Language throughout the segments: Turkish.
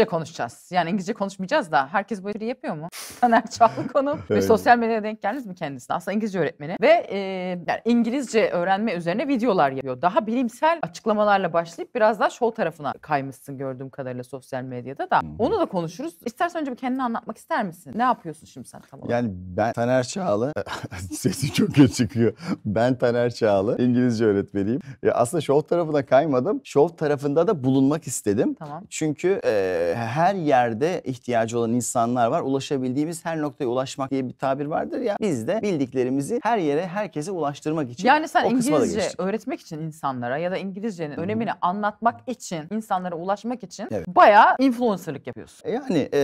İngilizce konuşacağız. Yani İngilizce konuşmayacağız da herkes bu espri yapıyor mu? Taner konu ve sosyal medyada denk geldiniz mi kendisine? Aslında İngilizce öğretmeni ve e, yani İngilizce öğrenme üzerine videolar yapıyor. Daha bilimsel açıklamalarla başlayıp biraz daha show tarafına kaymışsın gördüğüm kadarıyla sosyal medyada da. Onu da konuşuruz. İstersen önce bir kendini anlatmak ister misin? Ne yapıyorsun şimdi sen tam olarak? Yani ben Taner Çağlı, sesi çok kötü çıkıyor. Ben Taner Çağlı, İngilizce öğretmeniyim. Ya aslında show tarafına kaymadım. show tarafında da bulunmak istedim. Tamam. Çünkü e, her yerde ihtiyacı olan insanlar var. Ulaşabildiğim bildiğimiz her noktaya ulaşmak diye bir tabir vardır ya. Biz de bildiklerimizi her yere herkese ulaştırmak için Yani sen o İngilizce öğretmek için insanlara ya da İngilizcenin hmm. önemini anlatmak için, insanlara ulaşmak için evet. bayağı influencerlık yapıyorsun. E yani e,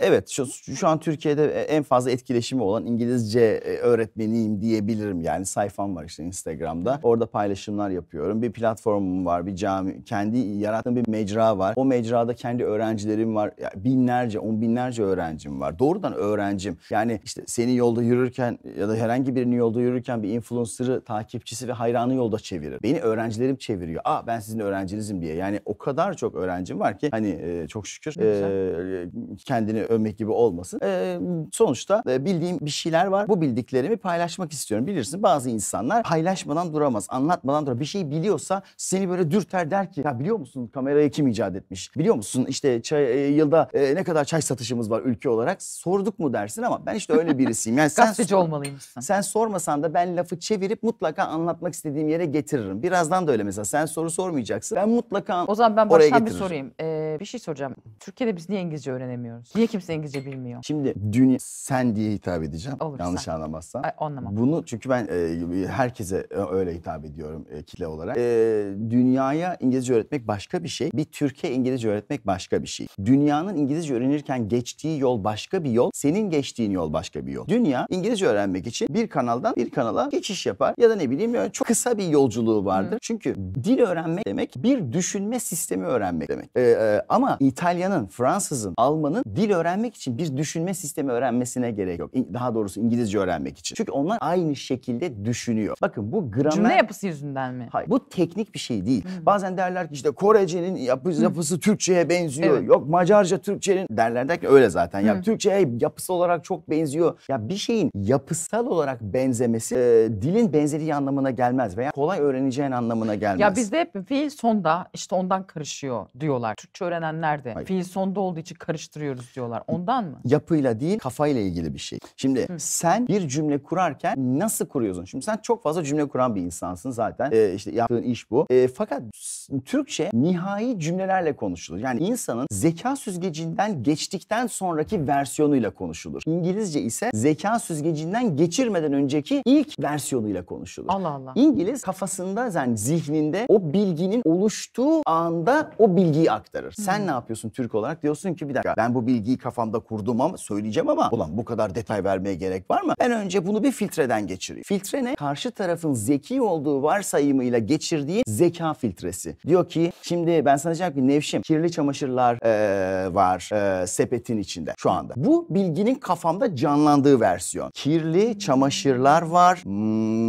evet şu, şu an Türkiye'de e, en fazla etkileşimi olan İngilizce e, öğretmeniyim diyebilirim. Yani sayfam var işte Instagram'da. Orada paylaşımlar yapıyorum. Bir platformum var, bir cami, kendi yarattığım bir mecra var. O mecrada kendi öğrencilerim var. binlerce, on binlerce öğrencim var. Doğrudan öğrencim. Yani işte senin yolda yürürken ya da herhangi birinin yolda yürürken bir influencer'ı takipçisi ve hayranı yolda çevirir. Beni öğrencilerim çeviriyor. Aa ben sizin öğrencinizim diye. Yani o kadar çok öğrencim var ki hani e, çok şükür e, kendini övmek gibi olmasın. E, sonuçta e, bildiğim bir şeyler var. Bu bildiklerimi paylaşmak istiyorum. Bilirsin bazı insanlar paylaşmadan duramaz, anlatmadan duramaz. Bir şey biliyorsa seni böyle dürter der ki ya biliyor musun kamerayı kim icat etmiş? Biliyor musun işte çay, e, yılda e, ne kadar çay satışımız var ülke olarak? Sorduk yok mu dersin ama ben işte öyle birisiyim. Yani sen Gazeteci olmalıyım. Sen Sen sormasan da ben lafı çevirip mutlaka anlatmak istediğim yere getiririm. Birazdan da öyle mesela sen soru sormayacaksın. Ben mutlaka O zaman ben oraya baştan bir getiririm. sorayım. Ee, bir şey soracağım. Türkiye'de biz niye İngilizce öğrenemiyoruz? Niye kimse İngilizce bilmiyor? Şimdi dünya sen diye hitap edeceğim. Olur, Yanlış sen. anlamazsan. Ay, anlamam. Bunu çünkü ben e, herkese e, öyle hitap ediyorum e, kitle olarak. E, dünyaya İngilizce öğretmek başka bir şey. Bir Türkiye İngilizce öğretmek başka bir şey. Dünyanın İngilizce öğrenirken geçtiği yol başka bir yol senin geçtiğin yol başka bir yol. Dünya İngilizce öğrenmek için bir kanaldan bir kanala geçiş yapar ya da ne bileyim yani çok kısa bir yolculuğu vardır. Hı. Çünkü dil öğrenmek demek bir düşünme sistemi öğrenmek demek. Ee, e, ama İtalyanın, Fransızın, Almanın dil öğrenmek için bir düşünme sistemi öğrenmesine gerek yok. Daha doğrusu İngilizce öğrenmek için. Çünkü onlar aynı şekilde düşünüyor. Bakın bu gramer... Cümle yapısı yüzünden mi? Hayır. Bu teknik bir şey değil. Hı. Bazen derler ki işte Korece'nin yapısı, yapısı Türkçe'ye benziyor. Evet. Yok Macarca Türkçe'nin derler derken öyle zaten. Ya Türkçe'ye yap yapısı olarak çok benziyor. Ya bir şeyin yapısal olarak benzemesi e, dilin benzeri anlamına gelmez veya kolay öğreneceğin anlamına gelmez. Ya bizde hep fiil sonda işte ondan karışıyor diyorlar. Türkçe öğrenenler de Hayır. fiil sonda olduğu için karıştırıyoruz diyorlar. Ondan mı? Yapıyla değil kafayla ilgili bir şey. Şimdi Hı. sen bir cümle kurarken nasıl kuruyorsun? Şimdi sen çok fazla cümle kuran bir insansın zaten. E, işte yaptığın iş bu. E, fakat Türkçe nihai cümlelerle konuşulur. Yani insanın zeka süzgecinden geçtikten sonraki versiyonuyla konuşulur. İngilizce ise zeka süzgecinden geçirmeden önceki ilk versiyonuyla konuşulur. Allah Allah. İngiliz kafasında yani zihninde o bilginin oluştuğu anda o bilgiyi aktarır. Hı. Sen hmm. ne yapıyorsun Türk olarak? Diyorsun ki bir dakika ben bu bilgiyi kafamda kurdum ama söyleyeceğim ama ulan bu kadar detay vermeye gerek var mı? Ben önce bunu bir filtreden geçireyim. Filtre ne? Karşı tarafın zeki olduğu varsayımıyla geçirdiği zeka filtresi. Diyor ki şimdi ben sana diyeceğim ki Nevşim kirli çamaşırlar e, var e, sepetin içinde şu anda. Bu bilginin kafamda canlandığı versiyon. Kirli çamaşırlar var.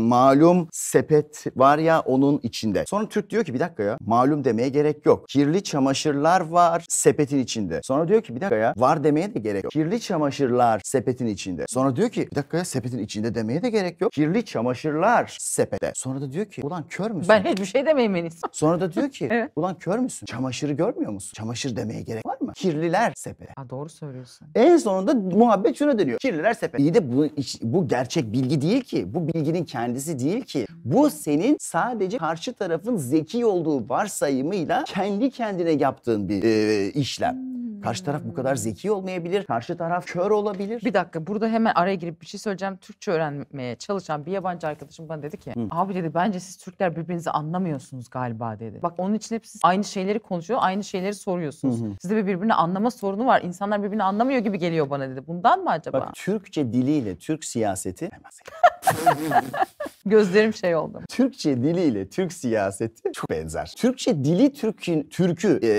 Malum sepet var ya onun içinde. Sonra Türk diyor ki bir dakika ya malum demeye gerek yok. Kirli çamaşırlar var sepetin içinde. Sonra diyor ki bir dakika ya var demeye de gerek yok. Kirli çamaşırlar sepetin içinde. Sonra diyor ki bir dakika ya sepetin içinde demeye de gerek yok. Kirli çamaşırlar sepete. Sonra da diyor ki ulan kör müsün? Ben hiçbir şey demeyeyim en Sonra da diyor ki evet. ulan kör müsün? Çamaşırı görmüyor musun? Çamaşır demeye gerek var mı? Kirliler sepete. Ha, doğru söylüyorsun. En sonunda muhabbet şuna dönüyor. Kirliler sepete. İyi de bu, bu gerçek bilgi değil ki. Bu bilginin kendisi değil ki. Bu senin sadece karşı tarafın zeki olduğu varsayımıyla kendi kendine yaptığın bir e, işlem. Hmm. Karşı taraf bu kadar zeki olmayabilir. Karşı taraf kör olabilir. Bir dakika burada hemen araya girip bir şey söyleyeceğim. Türkçe öğrenmeye çalışan bir yabancı arkadaşım bana dedi ki Hı. abi dedi bence siz Türkler birbirinizi anlamıyorsunuz galiba dedi. Bak onun için hep aynı şeyleri konuşuyor, aynı şeyleri soruyorsunuz. Hı hı. Sizde bir birbirini anlama sorunu var. İnsanlar birbirini anlamıyor gibi geliyor bana dedi. Bundan mı acaba? Bak Türkçe diliyle Türk siyaseti... Gözlerim şey oldu. Türkçe diliyle Türk siyaseti çok benzer. Türkçe dili Türk'ün Türk'ü e,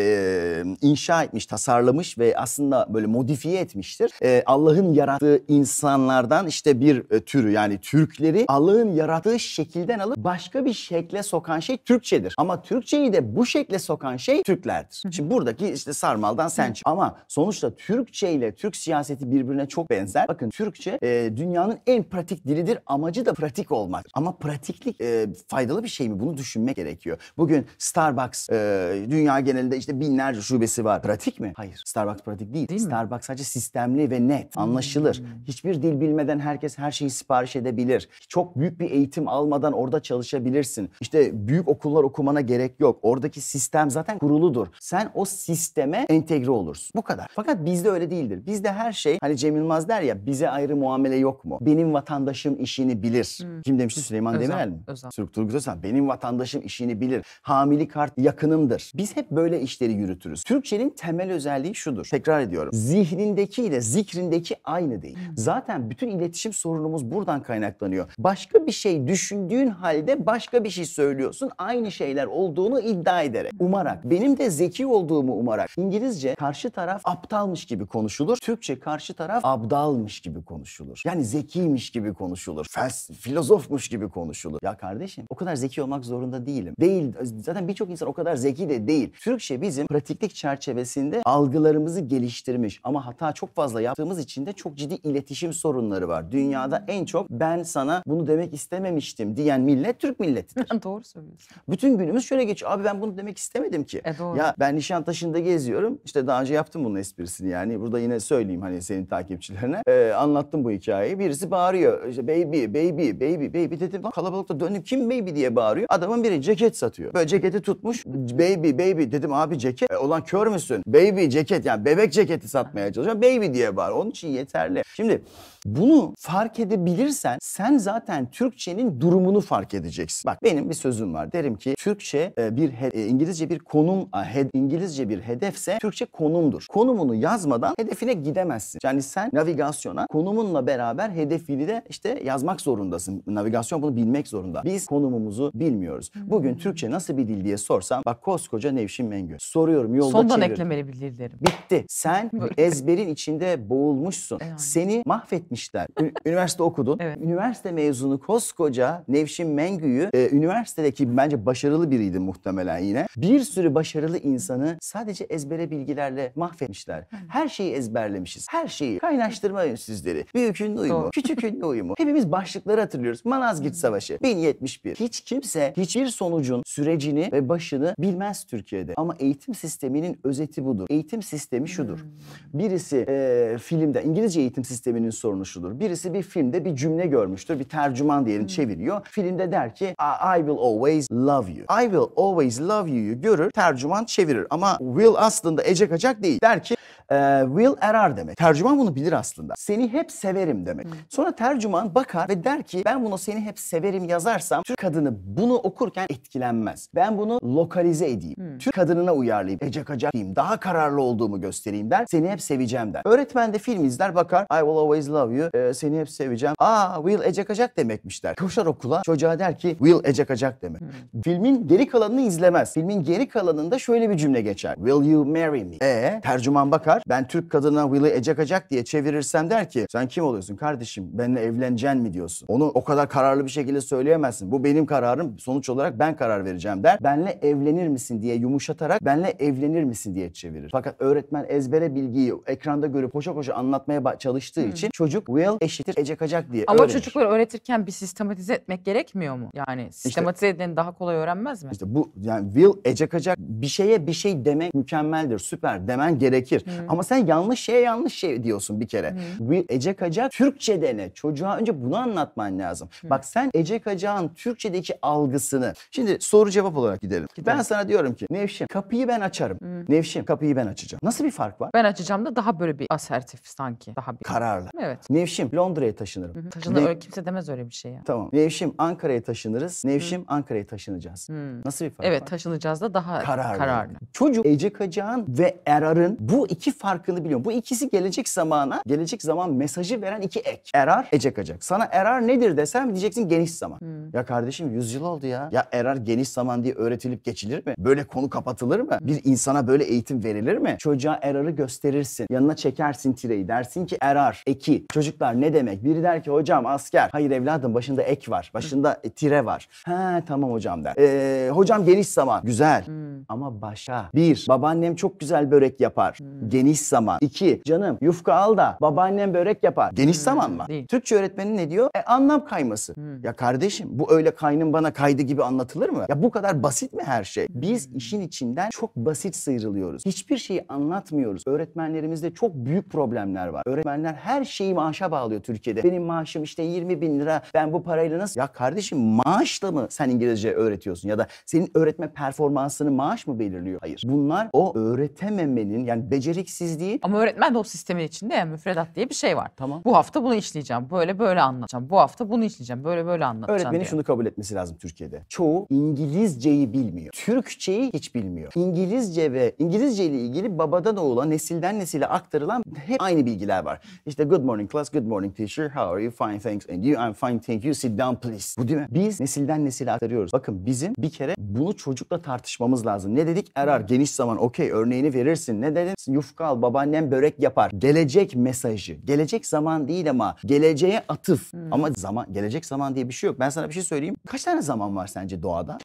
inşa etmiş, tasarlamış ve aslında böyle modifiye etmiştir. E, Allah'ın yarattığı insanlardan işte bir e, türü yani Türkleri Allah'ın yarattığı şekilden alıp başka bir şekle sokan şey Türkçedir. Ama Türkçe Türkçeyi de bu şekle sokan şey Türklerdir. Şimdi buradaki işte sarmaldan sen çık. Ama sonuçta Türkçe ile Türk siyaseti birbirine çok benzer. Bakın Türkçe e, dünyanın en pratik dilidir. Amacı da pratik olmak. Ama pratiklik e, faydalı bir şey mi? Bunu düşünmek gerekiyor. Bugün Starbucks e, dünya genelinde işte binlerce şubesi var. Pratik mi? Hayır. Starbucks pratik değil. değil Starbucks mi? sadece sistemli ve net. Hmm. Anlaşılır. Hmm. Hiçbir dil bilmeden herkes her şeyi sipariş edebilir. Çok büyük bir eğitim almadan orada çalışabilirsin. İşte büyük okullar okumana gerek yok yok. Oradaki sistem zaten kuruludur. Sen o sisteme entegre olursun. Bu kadar. Fakat bizde öyle değildir. Bizde her şey hani Cem Yılmaz der ya bize ayrı muamele yok mu? Benim vatandaşım işini bilir. Hmm. Kim demişti Süleyman Özal, Demirel mi? Özal. Sürük Turgut Özal. Benim vatandaşım işini bilir. Hamili kart yakınımdır. Biz hep böyle işleri yürütürüz. Türkçenin temel özelliği şudur. Tekrar ediyorum. Zihnindeki ile zikrindeki aynı değil. Hmm. Zaten bütün iletişim sorunumuz buradan kaynaklanıyor. Başka bir şey düşündüğün halde başka bir şey söylüyorsun. Aynı şeyler olduğunu bunu iddia ederek, umarak, benim de zeki olduğumu umarak İngilizce karşı taraf aptalmış gibi konuşulur. Türkçe karşı taraf abdalmış gibi konuşulur. Yani zekiymiş gibi konuşulur. Fels, filozofmuş gibi konuşulur. Ya kardeşim o kadar zeki olmak zorunda değilim. Değil. Zaten birçok insan o kadar zeki de değil. Türkçe bizim pratiklik çerçevesinde algılarımızı geliştirmiş ama hata çok fazla yaptığımız için de çok ciddi iletişim sorunları var. Dünyada hmm. en çok ben sana bunu demek istememiştim diyen millet Türk milletidir. Doğru söylüyorsun. Bütün günümüz şöyle geçiyor hiç abi ben bunu demek istemedim ki. E doğru. Ya ben Nişantaşı'nda geziyorum. İşte daha önce yaptım bunun esprisini yani. Burada yine söyleyeyim hani senin takipçilerine. Ee, anlattım bu hikayeyi. Birisi bağırıyor. İşte baby, baby, baby, baby dedim. kalabalıkta dönüp kim baby diye bağırıyor. Adamın biri ceket satıyor. Böyle ceketi tutmuş. Baby, baby dedim abi ceket. E, olan kör müsün? Baby ceket yani bebek ceketi satmaya çalışıyor. Baby diye bağır. Onun için yeterli. Şimdi bunu fark edebilirsen sen zaten Türkçenin durumunu fark edeceksin. Bak benim bir sözüm var. Derim ki Türkçe e, e, bir e, İngilizce bir konum İngilizce bir hedefse Türkçe konumdur. Konumunu yazmadan hedefine gidemezsin. Yani sen navigasyona konumunla beraber hedefini de işte yazmak zorundasın. Navigasyon bunu bilmek zorunda. Biz konumumuzu bilmiyoruz. Hmm. Bugün Türkçe nasıl bir dil diye sorsam bak koskoca Nevşin Mengü. Soruyorum yolda Sondan çevir. eklemeli bir dil derim. Bitti. Sen ezberin içinde boğulmuşsun. Yani. Seni mahvetmişler. Üniversite okudun. Evet. Üniversite mezunu koskoca Nevşin Mengü'yü e, üniversitedeki bence başarılı biriydi muhtemelen muhtemelen yine. Bir sürü başarılı insanı sadece ezbere bilgilerle mahvetmişler. Her şeyi ezberlemişiz. Her şeyi. Kaynaştırma yönsüzleri. Büyük ünlü uyumu, Doğru. küçük ünlü uyumu. Hepimiz başlıkları hatırlıyoruz. Malazgirt Savaşı 1071. Hiç kimse hiçbir sonucun sürecini ve başını bilmez Türkiye'de. Ama eğitim sisteminin özeti budur. Eğitim sistemi şudur. Hmm. Birisi e, filmde İngilizce eğitim sisteminin sorunu şudur. Birisi bir filmde bir cümle görmüştür. Bir tercüman diyelim hmm. çeviriyor. Filmde der ki I will always love you. I will always always love you'yu görür, tercüman çevirir. Ama will aslında ece kaçak değil. Der ki e, will erar demek. Tercüman bunu bilir aslında. Seni hep severim demek. Hı. Sonra tercüman bakar ve der ki ben bunu seni hep severim yazarsam Türk kadını bunu okurken etkilenmez. Ben bunu lokalize edeyim. Hı. Türk kadınına uyarlayayım. Ece kacak diyeyim. Daha kararlı olduğumu göstereyim der. Seni hep seveceğim der. Öğretmen de film izler bakar. I will always love you. E, seni hep seveceğim. Aa will Ece kacak demekmiş der. Koşar okula çocuğa der ki will Ece kacak demek. Hı. Filmin geri kalanını izlemez. Filmin geri kalanında şöyle bir cümle geçer. Will you marry me? Ee. tercüman bakar var. Ben Türk kadına Will'i ecekacak diye çevirirsem der ki sen kim oluyorsun kardeşim benimle evleneceksin mi diyorsun. Onu o kadar kararlı bir şekilde söyleyemezsin. Bu benim kararım sonuç olarak ben karar vereceğim der. Benle evlenir misin diye yumuşatarak benle evlenir misin diye çevirir. Fakat öğretmen ezbere bilgiyi ekranda görüp koşa koşa anlatmaya çalıştığı Hı. için çocuk Will eşittir ecekacak diye Ama öğrenir. çocukları öğretirken bir sistematize etmek gerekmiyor mu? Yani sistematize işte, edeni daha kolay öğrenmez mi? İşte bu yani Will ecek ecekacak bir şeye bir şey demek mükemmeldir, süper demen gerekir. Hı. Ama sen yanlış şeye yanlış şey diyorsun bir kere. Hı. Bir Ece Kaca Türkçe dene Çocuğa önce bunu anlatman lazım. Hı. Bak sen Ece Kacağ'ın Türkçedeki algısını. Şimdi soru cevap olarak gidelim. gidelim. Ben sana diyorum ki Nevşim kapıyı ben açarım. Hı. Nevşin kapıyı ben açacağım. Nasıl bir fark var? Ben açacağım da daha böyle bir asertif sanki. Daha bir. Kararlı. Evet. Nevşim Londra'ya taşınırım. Hı hı. Taşınır, ne... öyle kimse demez öyle bir şey ya. Tamam. Nevşim Ankara'ya taşınırız. Nevşim Ankara'ya taşınacağız. Hı. Nasıl bir fark evet, var? Evet taşınacağız da daha kararlı. kararlı. Çocuk Ece Kacağ'ın ve Erar'ın bu iki farkını biliyorum. Bu ikisi gelecek zamana, gelecek zaman mesajı veren iki ek. Erar, ecek acak. Sana erar nedir desem diyeceksin geniş zaman. Hmm. Ya kardeşim 100 yıl oldu ya. Ya erar geniş zaman diye öğretilip geçilir mi? Böyle konu kapatılır mı? Bir insana böyle eğitim verilir mi? Çocuğa erarı gösterirsin. Yanına çekersin tireyi. Dersin ki erar, eki. Çocuklar ne demek? Biri der ki hocam asker. Hayır evladım başında ek var. Başında e, tire var. He tamam hocam der. Ee, hocam geniş zaman. Güzel. Hmm. Ama başa. Bir, babaannem çok güzel börek yapar. Hmm. Geniş Geniş zaman. 2. Canım yufka al da babaannem börek yapar. Geniş hmm, zaman mı? Değil. Türkçe öğretmeni ne diyor? E, anlam kayması. Hmm. Ya kardeşim bu öyle kaynım bana kaydı gibi anlatılır mı? Ya bu kadar basit mi her şey? Hmm. Biz işin içinden çok basit sıyrılıyoruz. Hiçbir şeyi anlatmıyoruz. Öğretmenlerimizde çok büyük problemler var. Öğretmenler her şeyi maaşa bağlıyor Türkiye'de. Benim maaşım işte 20 bin lira. Ben bu parayla nasıl? Ya kardeşim maaşla mı sen İngilizce öğretiyorsun? Ya da senin öğretme performansını maaş mı belirliyor? Hayır. Bunlar o öğretememenin yani becerik beceriksizliği. Ama öğretmen de o sistemin içinde ya müfredat diye bir şey var. Tamam. Bu hafta bunu işleyeceğim. Böyle böyle anlatacağım. Bu hafta bunu işleyeceğim. Böyle böyle anlatacağım Öğretmenin diye. şunu kabul etmesi lazım Türkiye'de. Çoğu İngilizceyi bilmiyor. Türkçeyi hiç bilmiyor. İngilizce ve İngilizce ile ilgili babadan oğula, nesilden nesile aktarılan hep aynı bilgiler var. İşte good morning class, good morning teacher, how are you, fine thanks and you, I'm fine thank you, sit down please. Bu değil mi? Biz nesilden nesile aktarıyoruz. Bakın bizim bir kere bunu çocukla tartışmamız lazım. Ne dedik? Erar, geniş zaman, okey örneğini verirsin. Ne dedin? Yufka nafaka al, babaannem börek yapar. Gelecek mesajı. Gelecek zaman değil ama geleceğe atıf. Hmm. Ama zaman gelecek zaman diye bir şey yok. Ben sana bir şey söyleyeyim. Kaç tane zaman var sence doğada?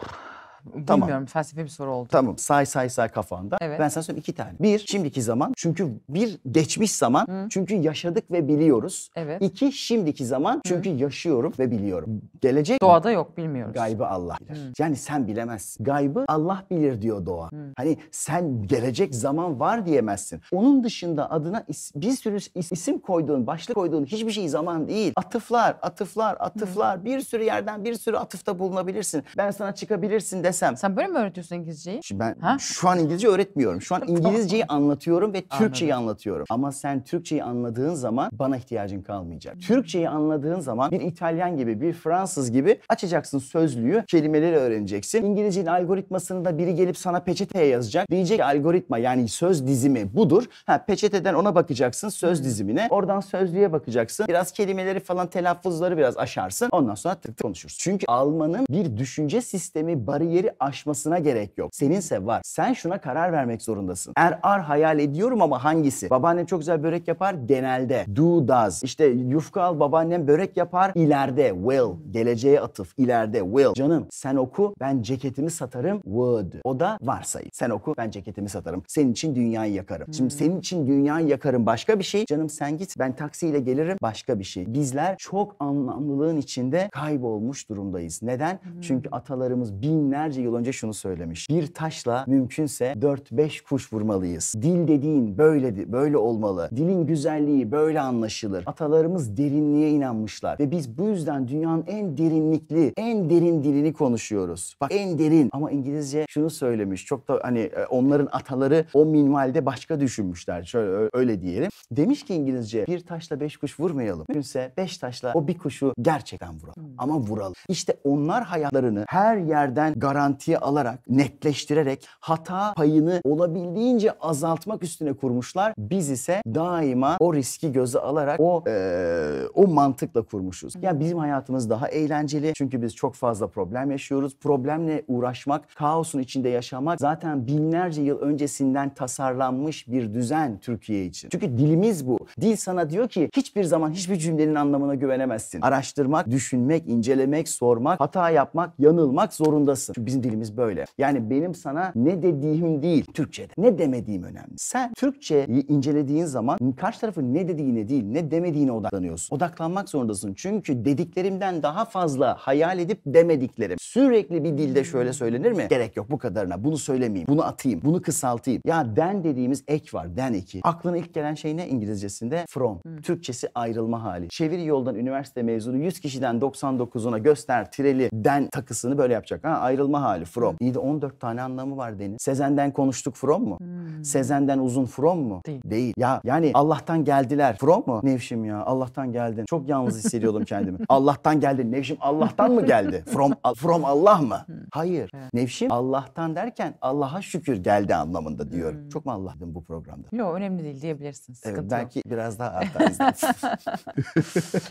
Tamam. Bilmiyorum felsefi bir soru oldu. Tamam say say say kafanda. Evet. Ben sana söyleyeyim iki tane. Bir şimdiki zaman çünkü bir geçmiş zaman Hı. çünkü yaşadık ve biliyoruz. Evet. İki şimdiki zaman çünkü Hı. yaşıyorum ve biliyorum. Gelecek Doğada mi? yok bilmiyoruz. Gaybı Allah bilir. Hı. Yani sen bilemezsin. Gaybı Allah bilir diyor doğa. Hı. Hani sen gelecek zaman var diyemezsin. Onun dışında adına is, bir sürü is, isim koyduğun, başlık koyduğun hiçbir şey zaman değil. Atıflar, atıflar, atıflar. Hı. Bir sürü yerden bir sürü atıfta bulunabilirsin. Ben sana çıkabilirsin de öğretsem. Sen böyle mi öğretiyorsun İngilizceyi? Şimdi ben ha? şu an İngilizce öğretmiyorum. Şu an İngilizceyi anlatıyorum ve Türkçeyi Anladım. anlatıyorum. Ama sen Türkçeyi anladığın zaman bana ihtiyacın kalmayacak. Türkçeyi anladığın zaman bir İtalyan gibi, bir Fransız gibi açacaksın sözlüğü, kelimeleri öğreneceksin. İngilizcenin algoritmasını da biri gelip sana peçeteye yazacak. Diyecek algoritma yani söz dizimi budur. Ha peçeteden ona bakacaksın söz dizimine. Oradan sözlüğe bakacaksın. Biraz kelimeleri falan telaffuzları biraz aşarsın. Ondan sonra tık tık konuşursun. Çünkü Alman'ın bir düşünce sistemi bariyeri bariyeri aşmasına gerek yok. Seninse var. Sen şuna karar vermek zorundasın. Er ar hayal ediyorum ama hangisi? Babaannem çok güzel börek yapar genelde. Do does. İşte yufka al babaannem börek yapar ileride will. Geleceğe atıf ileride will. Canım sen oku ben ceketimi satarım would. O da varsayı. Sen oku ben ceketimi satarım. Senin için dünyayı yakarım. Hmm. Şimdi senin için dünyayı yakarım başka bir şey. Canım sen git ben taksiyle gelirim başka bir şey. Bizler çok anlamlılığın içinde kaybolmuş durumdayız. Neden? Hmm. Çünkü atalarımız binler binlerce yıl önce şunu söylemiş. Bir taşla mümkünse 4-5 kuş vurmalıyız. Dil dediğin böyle böyle olmalı. Dilin güzelliği böyle anlaşılır. Atalarımız derinliğe inanmışlar ve biz bu yüzden dünyanın en derinlikli, en derin dilini konuşuyoruz. Bak en derin ama İngilizce şunu söylemiş. Çok da hani e, onların ataları o minvalde başka düşünmüşler. Şöyle öyle diyelim. Demiş ki İngilizce bir taşla beş kuş vurmayalım. Mümkünse beş taşla o bir kuşu gerçekten vuralım. Hmm. Ama vuralım. İşte onlar hayatlarını her yerden garanti garantiye alarak, netleştirerek hata payını olabildiğince azaltmak üstüne kurmuşlar. Biz ise daima o riski göze alarak o e, o mantıkla kurmuşuz. Ya bizim hayatımız daha eğlenceli çünkü biz çok fazla problem yaşıyoruz. Problemle uğraşmak, kaosun içinde yaşamak zaten binlerce yıl öncesinden tasarlanmış bir düzen Türkiye için. Çünkü dilimiz bu. Dil sana diyor ki hiçbir zaman hiçbir cümlenin anlamına güvenemezsin. Araştırmak, düşünmek, incelemek, sormak, hata yapmak, yanılmak zorundasın. Çünkü Bizim dilimiz böyle. Yani benim sana ne dediğim değil Türkçe'de. Ne demediğim önemli. Sen Türkçe'yi incelediğin zaman karşı tarafın ne dediğine değil ne demediğine odaklanıyorsun. Odaklanmak zorundasın. Çünkü dediklerimden daha fazla hayal edip demediklerim. Sürekli bir dilde şöyle söylenir mi? Gerek yok bu kadarına. Bunu söylemeyeyim. Bunu atayım. Bunu kısaltayım. Ya den dediğimiz ek var. Den eki. Aklına ilk gelen şey ne İngilizcesinde? From. Hmm. Türkçesi ayrılma hali. Çeviri yoldan üniversite mezunu 100 kişiden 99'una göster tireli den takısını böyle yapacak. Ha ayrılma olma hali from. İyi de 14 tane anlamı var Deniz. Sezen'den konuştuk from mu? Hmm. Sezen'den uzun from mu? Değil. Değil. Ya yani Allah'tan geldiler from mu? Nevşim ya Allah'tan geldin. Çok yalnız hissediyordum kendimi. Allah'tan geldin. Nevşim Allah'tan mı geldi? From from Allah mı? Hmm. Hayır. Evet. Nevşim Allah'tan derken Allah'a şükür geldi anlamında diyorum. Hmm. Çok mu Allah'tın bu programda? Yok önemli değil diyebilirsin. Sıkıntı evet, belki yok. biraz daha artarız.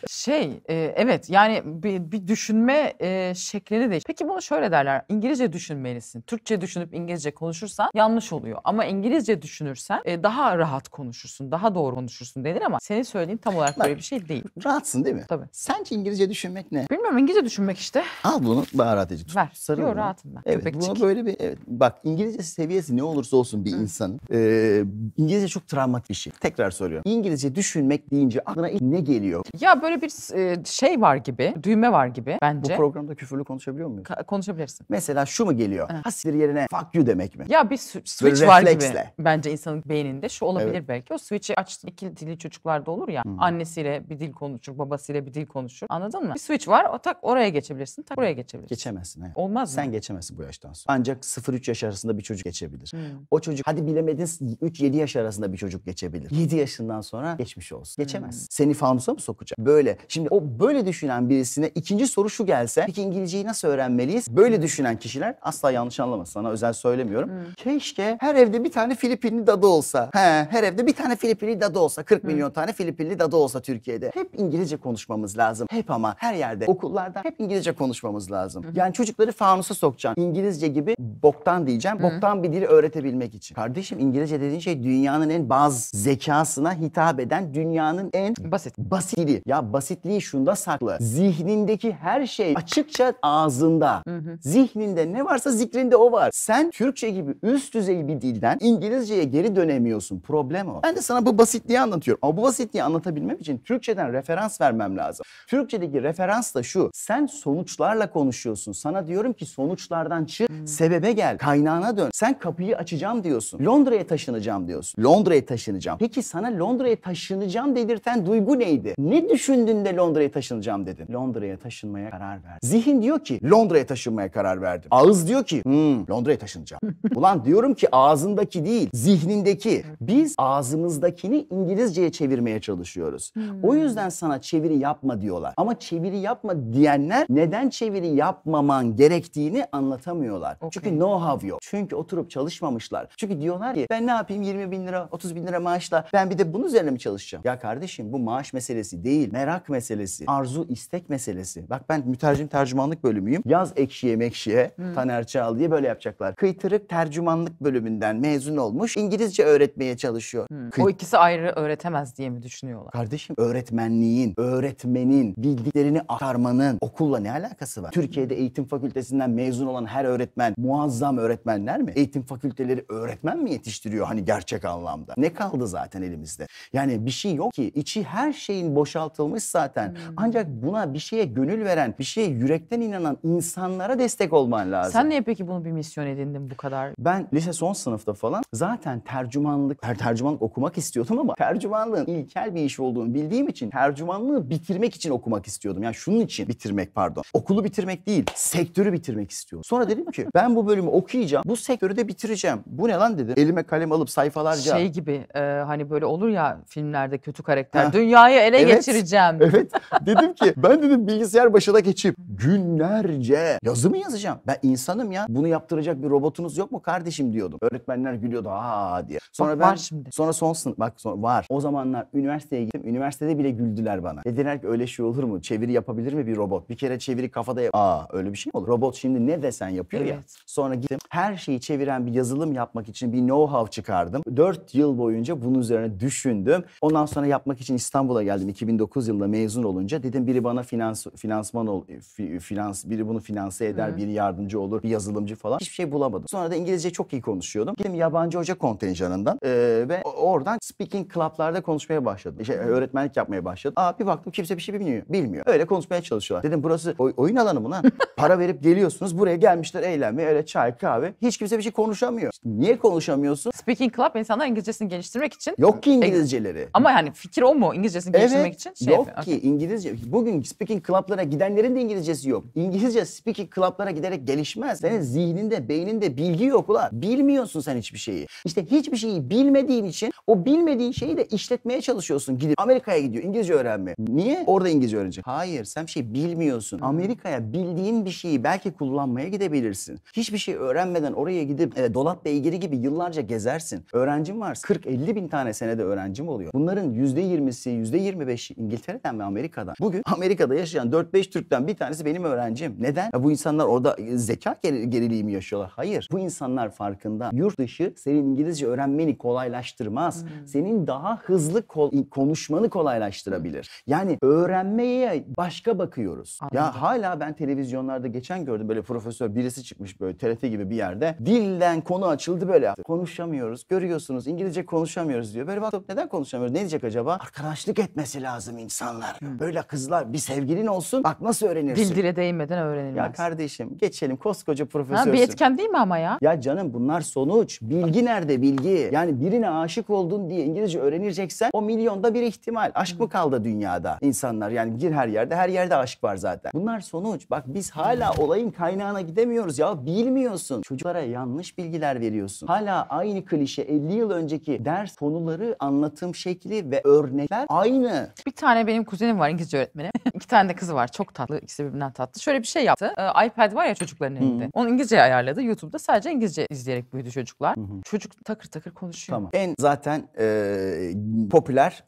şey e, evet yani bir, bir düşünme e, şeklini de. Peki bunu şöyle derler. İngilizce düşünmelisin. Türkçe düşünüp İngilizce konuşursan yanlış oluyor. Ama İngilizce düşünürsen e, daha rahat konuşursun, daha doğru konuşursun denir ama senin söylediğin tam olarak Bak, böyle bir şey değil. Rahatsın değil mi? Tabii. Sence İngilizce düşünmek ne? Bilmiyorum İngilizce düşünmek işte. Al bunu baharat edici tut. Ver. Sarıl Yok rahatım ben. Evet Köpekçik. bunu böyle bir evet. Bak İngilizce seviyesi ne olursa olsun bir insanın. E, İngilizce çok travmatik bir şey. Tekrar soruyorum. İngilizce düşünmek deyince aklına ne geliyor? Ya böyle bir e, şey var gibi, düğme var gibi bence. Bu programda küfürlü konuşabiliyor muyuz? Ka- konuşabilirsin. Mesela mesela şu mu geliyor? Evet. Hasir yerine fuck you demek mi? Ya bir switch Böyle var refleksle. gibi bence insanın beyninde. Şu olabilir evet. belki. O switch'i aç iki dili çocuklarda olur ya. Hmm. Annesiyle bir dil konuşur, babasıyla bir dil konuşur. Anladın mı? Bir switch var. O tak oraya geçebilirsin, tak buraya geçebilirsin. Geçemezsin. Evet. Olmaz mı? Sen geçemezsin bu yaştan sonra. Ancak 0-3 yaş arasında bir çocuk geçebilir. Hmm. O çocuk hadi bilemedin 3-7 yaş arasında bir çocuk geçebilir. 7 yaşından sonra geçmiş olsun. Geçemez. Hmm. Seni fanusa mı sokacak? Böyle. Şimdi o böyle düşünen birisine ikinci soru şu gelse. Peki İngilizceyi nasıl öğrenmeliyiz? Böyle düşünen dinleyen kişiler asla yanlış anlamaz. Sana özel söylemiyorum. Hmm. Keşke her evde bir tane Filipinli dadı olsa. He, her evde bir tane Filipinli dadı olsa. 40 hmm. milyon tane Filipinli dadı olsa Türkiye'de. Hep İngilizce konuşmamız lazım. Hep ama her yerde okullarda hep İngilizce konuşmamız lazım. Hmm. Yani çocukları fanusa sokacaksın. İngilizce gibi boktan diyeceğim. Hmm. Boktan bir dili öğretebilmek için. Kardeşim İngilizce dediğin şey dünyanın en baz zekasına hitap eden dünyanın en basit basit Ya basitliği şunda saklı. Zihnindeki her şey açıkça ağzında. Hmm. Zihni metninde ne varsa zikrinde o var. Sen Türkçe gibi üst düzey bir dilden İngilizceye geri dönemiyorsun. Problem o. Ben de sana bu basitliği anlatıyorum. Ama bu basitliği anlatabilmem için Türkçeden referans vermem lazım. Türkçedeki referans da şu. Sen sonuçlarla konuşuyorsun. Sana diyorum ki sonuçlardan çık, hmm. sebebe gel, kaynağına dön. Sen kapıyı açacağım diyorsun. Londra'ya taşınacağım diyorsun. Londra'ya taşınacağım. Peki sana Londra'ya taşınacağım dedirten duygu neydi? Ne düşündün de Londra'ya taşınacağım dedin? Londra'ya taşınmaya karar ver. Zihin diyor ki Londra'ya taşınmaya karar ver verdim. Ağız diyor ki hmm, hmm. Londra'ya taşınacağım. Ulan diyorum ki ağzındaki değil zihnindeki. Biz ağzımızdakini İngilizceye çevirmeye çalışıyoruz. O hmm. yüzden sana çeviri yapma diyorlar. Ama çeviri yapma diyenler neden çeviri yapmaman gerektiğini anlatamıyorlar. Okay. Çünkü know-how yok. Çünkü oturup çalışmamışlar. Çünkü diyorlar ki ben ne yapayım 20 bin lira 30 bin lira maaşla ben bir de bunun üzerine mi çalışacağım? Ya kardeşim bu maaş meselesi değil. Merak meselesi. Arzu istek meselesi. Bak ben mütercim tercümanlık bölümüyüm. Yaz ekşiye mekşiye Kıtırık'te hmm. Taner Çağlı'yı böyle yapacaklar. Kıytırık tercümanlık bölümünden mezun olmuş İngilizce öğretmeye çalışıyor. Hmm. Kıy- o ikisi ayrı öğretemez diye mi düşünüyorlar? Kardeşim öğretmenliğin, öğretmenin, bildiklerini aktarmanın okulla ne alakası var? Türkiye'de hmm. eğitim fakültesinden mezun olan her öğretmen muazzam öğretmenler mi? Eğitim fakülteleri öğretmen mi yetiştiriyor hani gerçek anlamda? Ne kaldı zaten elimizde? Yani bir şey yok ki. içi her şeyin boşaltılmış zaten. Hmm. Ancak buna bir şeye gönül veren, bir şeye yürekten inanan insanlara destek olmak olman lazım. Sen niye peki bunu bir misyon edindin bu kadar? Ben lise son sınıfta falan zaten tercümanlık, ter tercümanlık okumak istiyordum ama tercümanlığın ilkel bir iş olduğunu bildiğim için tercümanlığı bitirmek için okumak istiyordum. Yani şunun için bitirmek pardon. Okulu bitirmek değil, sektörü bitirmek istiyordum. Sonra dedim ki ben bu bölümü okuyacağım, bu sektörü de bitireceğim. Bu ne lan dedim. Elime kalem alıp sayfalarca. Şey gibi e, hani böyle olur ya filmlerde kötü karakter. Ha. Dünyayı ele evet, geçireceğim. Evet. Dedim ki ben dedim bilgisayar başına geçip günlerce yazı mı yazacağım? hocam ben insanım ya bunu yaptıracak bir robotunuz yok mu kardeşim diyordum. Öğretmenler gülüyordu aa diye. Sonra bak, ben var şimdi. sonra son sınıf bak son, var. O zamanlar üniversiteye gittim. Üniversitede bile güldüler bana. Dediler ki öyle şey olur mu? Çeviri yapabilir mi bir robot? Bir kere çeviri kafada yap. Aa öyle bir şey mi olur? Robot şimdi ne desen yapıyor evet. ya. Sonra gittim her şeyi çeviren bir yazılım yapmak için bir know-how çıkardım. 4 yıl boyunca bunun üzerine düşündüm. Ondan sonra yapmak için İstanbul'a geldim 2009 yılında mezun olunca. Dedim biri bana finans finansman ol fi, finans biri bunu finanse eder, Hı. biri yardımcı olur, bir yazılımcı falan. Hiçbir şey bulamadım. Sonra da İngilizce çok iyi konuşuyordum. Gittim yabancı hoca kontenjanından e, ve oradan speaking club'larda konuşmaya başladım. Şey, öğretmenlik yapmaya başladım. Aa bir baktım kimse bir şey bilmiyor. Bilmiyor. Öyle konuşmaya çalışıyorlar. Dedim burası oy- oyun alanı mı lan? Para verip geliyorsunuz buraya gelmişler eğlenmeye öyle çay kahve. Hiç kimse bir şey konuşamıyor. Niye konuşamıyorsun? Speaking Club insanlar İngilizcesini geliştirmek için. Yok ki İngilizceleri. Ama yani fikir o mu? İngilizcesini geliştirmek için şey yok yapıyor. ki İngilizce. Bugün speaking club'lara gidenlerin de İngilizcesi yok. İngilizce speaking club'lara giden öğrenerek gelişmez. Senin zihninde, beyninde bilgi yok ulan. Bilmiyorsun sen hiçbir şeyi. İşte hiçbir şeyi bilmediğin için o bilmediğin şeyi de işletmeye çalışıyorsun. Gidip Amerika'ya gidiyor İngilizce öğrenmeye. Niye? Orada İngilizce öğrenecek. Hayır sen bir şey bilmiyorsun. Hmm. Amerika'ya bildiğin bir şeyi belki kullanmaya gidebilirsin. Hiçbir şey öğrenmeden oraya gidip e, dolap beygiri gibi yıllarca gezersin. öğrencim var. 40-50 bin tane senede öğrencim oluyor. Bunların %20'si, %25'i İngiltere'den ve Amerika'dan. Bugün Amerika'da yaşayan 4-5 Türk'ten bir tanesi benim öğrencim. Neden? Ya bu insanlar orada e, zeka geriliği mi yaşıyorlar? Hayır. Bu insanlar farkında. Yurt dışı senin İngilizce öğrenmeni kolaylaştırmaz. Hmm. Senin daha hızlı kol- konuşmanı kolaylaştırabilir. Yani öğrenmeye başka bakıyoruz. Anladım. Ya hala ben televizyonlarda geçen gördüm böyle profesör birisi çıkmış böyle TRT gibi bir yerde. Dilden konu açıldı böyle. Konuşamıyoruz. Görüyorsunuz İngilizce konuşamıyoruz diyor. Böyle bak neden konuşamıyoruz? Ne diyecek acaba? Arkadaşlık etmesi lazım insanlar. Hmm. Böyle kızlar bir sevgilin olsun. Bak nasıl öğrenirsin? Dil dile değmeden öğrenilmez. Ya kardeşim geç geçelim koskoca profesörsün. Ha, bir etken değil mi ama ya? Ya canım bunlar sonuç. Bilgi nerede bilgi? Yani birine aşık oldun diye İngilizce öğreneceksen o milyonda bir ihtimal. Aşk mı kaldı dünyada insanlar? Yani gir her yerde her yerde aşk var zaten. Bunlar sonuç. Bak biz hala olayın kaynağına gidemiyoruz ya. Bilmiyorsun. Çocuklara yanlış bilgiler veriyorsun. Hala aynı klişe 50 yıl önceki ders konuları, anlatım şekli ve örnekler aynı. Bir tane benim kuzenim var İngilizce öğretmeni. İki tane de kızı var. Çok tatlı. İkisi birbirinden tatlı. Şöyle bir şey yaptı. Ee, iPad var ya çocukların elinde. Onu İngilizce ayarladı. YouTube'da sadece İngilizce izleyerek büyüdü çocuklar. Çocuk takır takır konuşuyor. Tamam. En zaten e, popüler